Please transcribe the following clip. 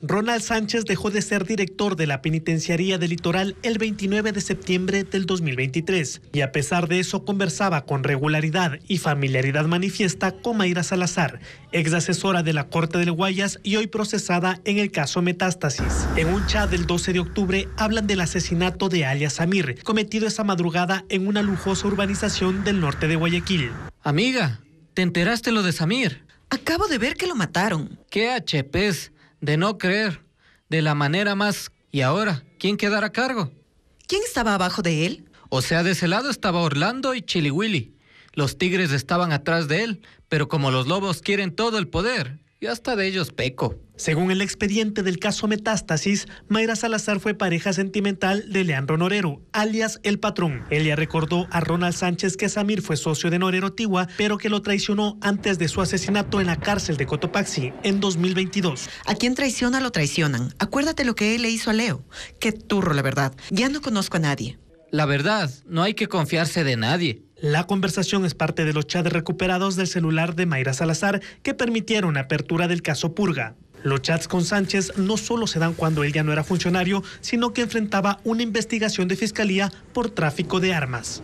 Ronald Sánchez dejó de ser director de la penitenciaría del litoral el 29 de septiembre del 2023 y a pesar de eso conversaba con regularidad y familiaridad manifiesta con Mayra Salazar, ex asesora de la Corte del Guayas y hoy procesada en el caso Metástasis. En un chat del 12 de octubre hablan del asesinato de alias Samir, cometido esa madrugada en una lujosa urbanización del norte de Guayaquil. Amiga, ¿te enteraste lo de Samir? Acabo de ver que lo mataron. ¿Qué HPs? de no creer, de la manera más. ¿Y ahora? ¿Quién quedará a cargo? ¿Quién estaba abajo de él? O sea, de ese lado estaba Orlando y Willy. Los tigres estaban atrás de él, pero como los lobos quieren todo el poder, y hasta de ellos peco. Según el expediente del caso Metástasis, Mayra Salazar fue pareja sentimental de Leandro Norero, alias El Patrón. Ella recordó a Ronald Sánchez que Samir fue socio de Norero Tigua, pero que lo traicionó antes de su asesinato en la cárcel de Cotopaxi en 2022. A quien traiciona lo traicionan. Acuérdate lo que él le hizo a Leo. Qué turro, la verdad. Ya no conozco a nadie. La verdad, no hay que confiarse de nadie. La conversación es parte de los chats recuperados del celular de Mayra Salazar que permitieron la apertura del caso Purga. Los chats con Sánchez no solo se dan cuando él ya no era funcionario, sino que enfrentaba una investigación de fiscalía por tráfico de armas.